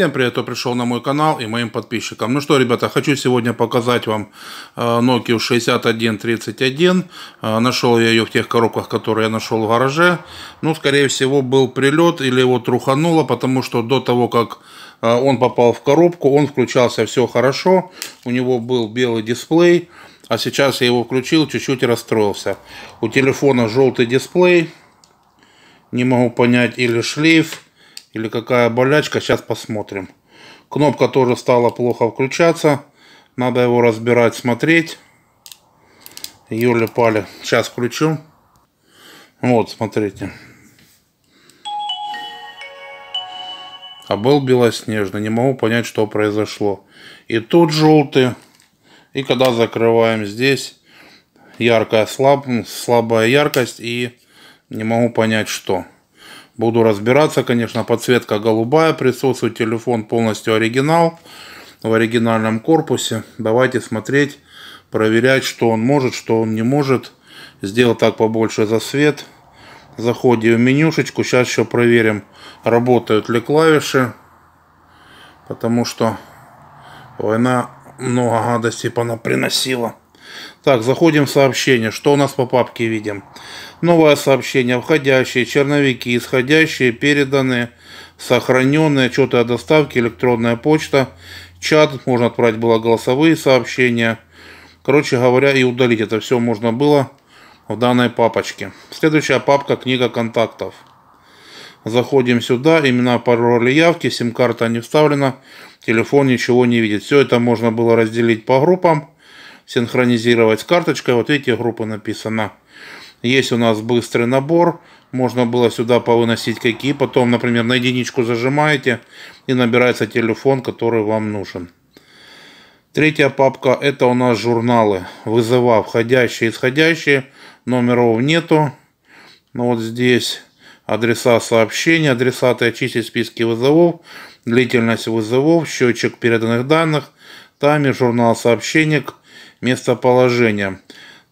Всем привет, кто пришел на мой канал и моим подписчикам. Ну что, ребята, хочу сегодня показать вам э, Nokia 6131. Э, нашел я ее в тех коробках, которые я нашел в гараже. Ну, скорее всего, был прилет или его трухануло, потому что до того, как э, он попал в коробку, он включался все хорошо. У него был белый дисплей, а сейчас я его включил, чуть-чуть расстроился. У телефона желтый дисплей, не могу понять, или шлейф или какая болячка, сейчас посмотрим. Кнопка тоже стала плохо включаться. Надо его разбирать, смотреть. Юли-пали. Сейчас включу. Вот, смотрите. А был белоснежный. Не могу понять, что произошло. И тут желтый. И когда закрываем здесь, яркая слаб, слабая яркость. И не могу понять, что. Буду разбираться, конечно, подсветка голубая присутствует, телефон полностью оригинал в оригинальном корпусе. Давайте смотреть, проверять, что он может, что он не может. Сделал так побольше засвет. Заходим в менюшечку. Сейчас еще проверим, работают ли клавиши. Потому что война много гадостей понаприносила. приносила. Так, заходим в сообщение. Что у нас по папке видим? Новое сообщение. Входящие, черновики, исходящие, переданные, сохраненные, отчеты о доставке, электронная почта, чат. Можно отправить было голосовые сообщения. Короче говоря, и удалить это все можно было в данной папочке. Следующая папка книга контактов. Заходим сюда, имена, пароли, явки, сим-карта не вставлена, телефон ничего не видит. Все это можно было разделить по группам синхронизировать с карточкой. Вот видите, группа написана. Есть у нас быстрый набор. Можно было сюда повыносить какие. Потом, например, на единичку зажимаете и набирается телефон, который вам нужен. Третья папка это у нас журналы. Вызова входящие, исходящие. Номеров нету. Но ну, вот здесь адреса сообщений, адресаты очистить списки вызовов, длительность вызовов, счетчик переданных данных, таймер, журнал сообщений, местоположение.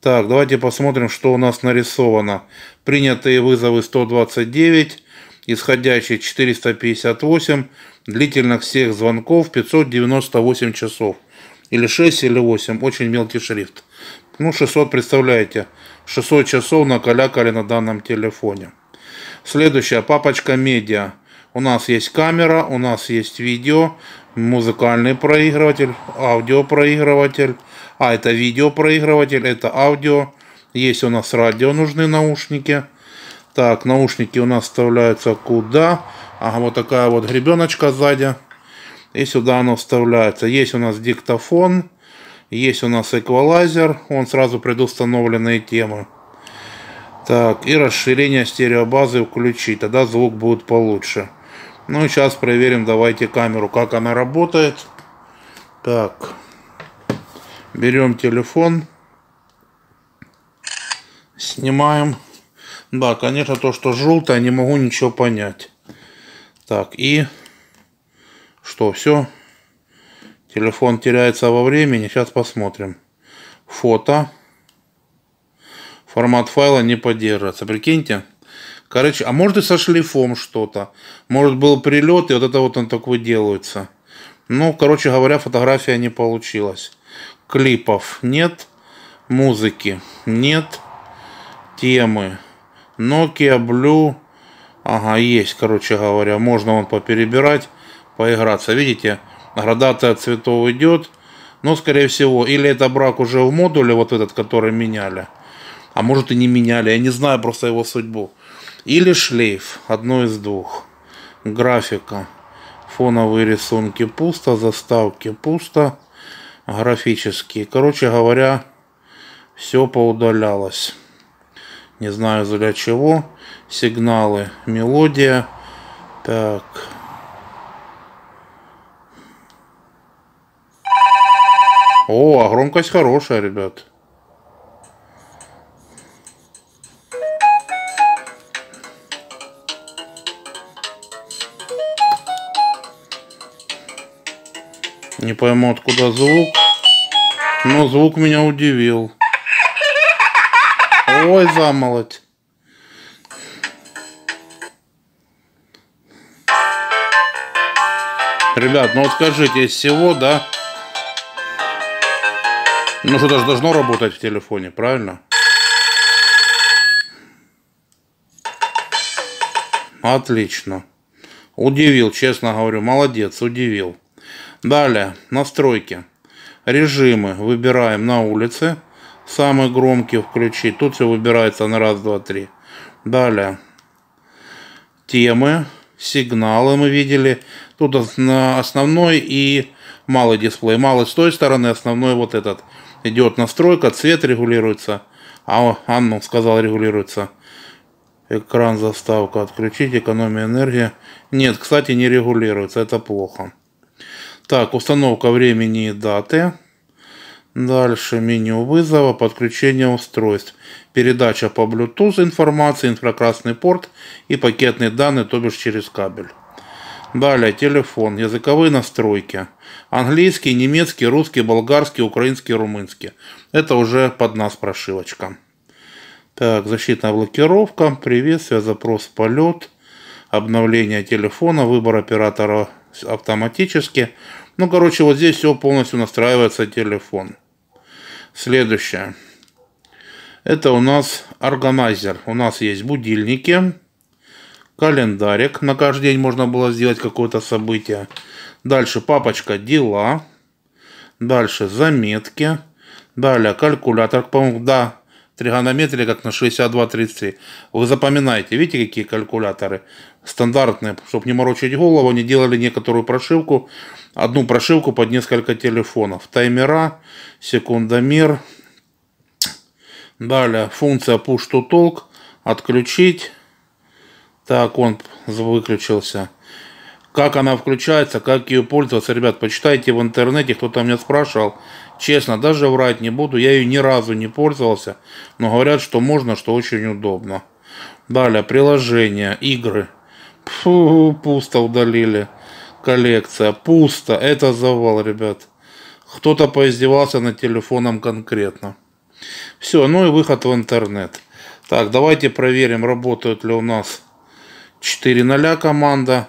Так, давайте посмотрим, что у нас нарисовано. Принятые вызовы 129, исходящие 458, длительных всех звонков 598 часов. Или 6, или 8, очень мелкий шрифт. Ну, 600, представляете, 600 часов накалякали на данном телефоне. Следующая папочка медиа. У нас есть камера, у нас есть видео, музыкальный проигрыватель, аудиопроигрыватель, а это видеопроигрыватель, это аудио. Есть у нас радио, нужны наушники. Так, наушники у нас вставляются куда? Ага, вот такая вот гребеночка сзади. И сюда оно вставляется. Есть у нас диктофон. Есть у нас эквалайзер. Он сразу предустановленные темы. Так, и расширение стереобазы включить. Тогда звук будет получше. Ну и сейчас проверим, давайте камеру, как она работает. Так, берем телефон, снимаем. Да, конечно, то, что желтое, не могу ничего понять. Так, и что, все? Телефон теряется во времени, сейчас посмотрим. Фото. Формат файла не поддерживается, прикиньте. Короче, а может и со шлифом что-то. Может был прилет, и вот это вот он такой делается. Ну, короче говоря, фотография не получилась клипов нет, музыки нет, темы. Nokia Blue, ага, есть, короче говоря, можно он поперебирать, поиграться. Видите, градация цветов идет, но, скорее всего, или это брак уже в модуле, вот этот, который меняли, а может и не меняли, я не знаю просто его судьбу. Или шлейф, одно из двух. Графика, фоновые рисунки пусто, заставки пусто графические. Короче говоря, все поудалялось. Не знаю для чего. Сигналы, мелодия. Так. О, а громкость хорошая, ребят. Не пойму, откуда звук. Но звук меня удивил. Ой, замолоть. Ребят, ну вот скажите, из всего, да? Ну что даже должно работать в телефоне, правильно? Отлично. Удивил, честно говорю. Молодец, удивил. Далее, настройки. Режимы выбираем на улице. Самый громкий включить. Тут все выбирается на раз, два, три. Далее. Темы. Сигналы мы видели. Тут основной и малый дисплей. Малый с той стороны, основной вот этот. Идет настройка, цвет регулируется. А Анну сказал регулируется. Экран заставка отключить, экономия энергии. Нет, кстати, не регулируется, это плохо. Так, установка времени и даты. Дальше меню вызова, подключение устройств, передача по Bluetooth информации, инфракрасный порт и пакетные данные, то бишь через кабель. Далее телефон, языковые настройки. Английский, немецкий, русский, болгарский, украинский, румынский. Это уже под нас прошивочка. Так, защитная блокировка, приветствие, запрос, полет, обновление телефона, выбор оператора автоматически. Ну, короче, вот здесь все полностью настраивается телефон. Следующее. Это у нас органайзер. У нас есть будильники, календарик. На каждый день можно было сделать какое-то событие. Дальше папочка дела. Дальше заметки. Далее калькулятор. По-моему, да, тригонометрия, как на 6233. Вы запоминаете? видите, какие калькуляторы стандартные, чтобы не морочить голову, они делали некоторую прошивку, одну прошивку под несколько телефонов. Таймера, секундомер, далее функция push to talk, отключить, так, он выключился. Как она включается, как ее пользоваться, ребят, почитайте в интернете, кто-то меня спрашивал. Честно, даже врать не буду, я ее ни разу не пользовался, но говорят, что можно, что очень удобно. Далее, приложения, игры. Фу, пусто удалили. Коллекция, пусто, это завал, ребят. Кто-то поиздевался над телефоном конкретно. Все, ну и выход в интернет. Так, давайте проверим, работают ли у нас 4 0 команда.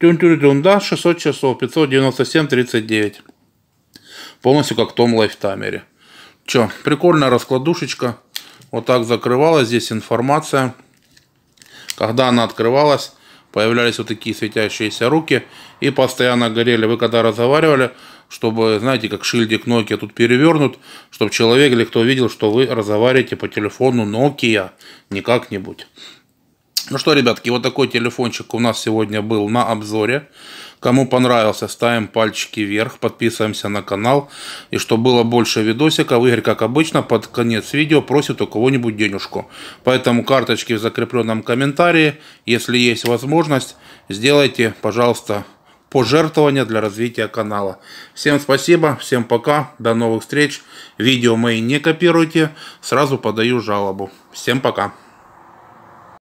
Тюнь-тюрь-дюнда, 600 часов, 597, 39. Полностью как в том Лайфтамере. Че, прикольная раскладушечка. Вот так закрывалась здесь информация. Когда она открывалась, появлялись вот такие светящиеся руки и постоянно горели. Вы когда разговаривали, чтобы, знаете, как шильдик Nokia тут перевернут, чтобы человек или кто видел, что вы разговариваете по телефону Nokia, не как-нибудь. Ну что, ребятки, вот такой телефончик у нас сегодня был на обзоре. Кому понравился, ставим пальчики вверх, подписываемся на канал. И чтобы было больше видосиков, Игорь, как обычно, под конец видео просит у кого-нибудь денежку. Поэтому карточки в закрепленном комментарии. Если есть возможность, сделайте, пожалуйста, пожертвования для развития канала. Всем спасибо, всем пока, до новых встреч. Видео мои не копируйте, сразу подаю жалобу. Всем пока.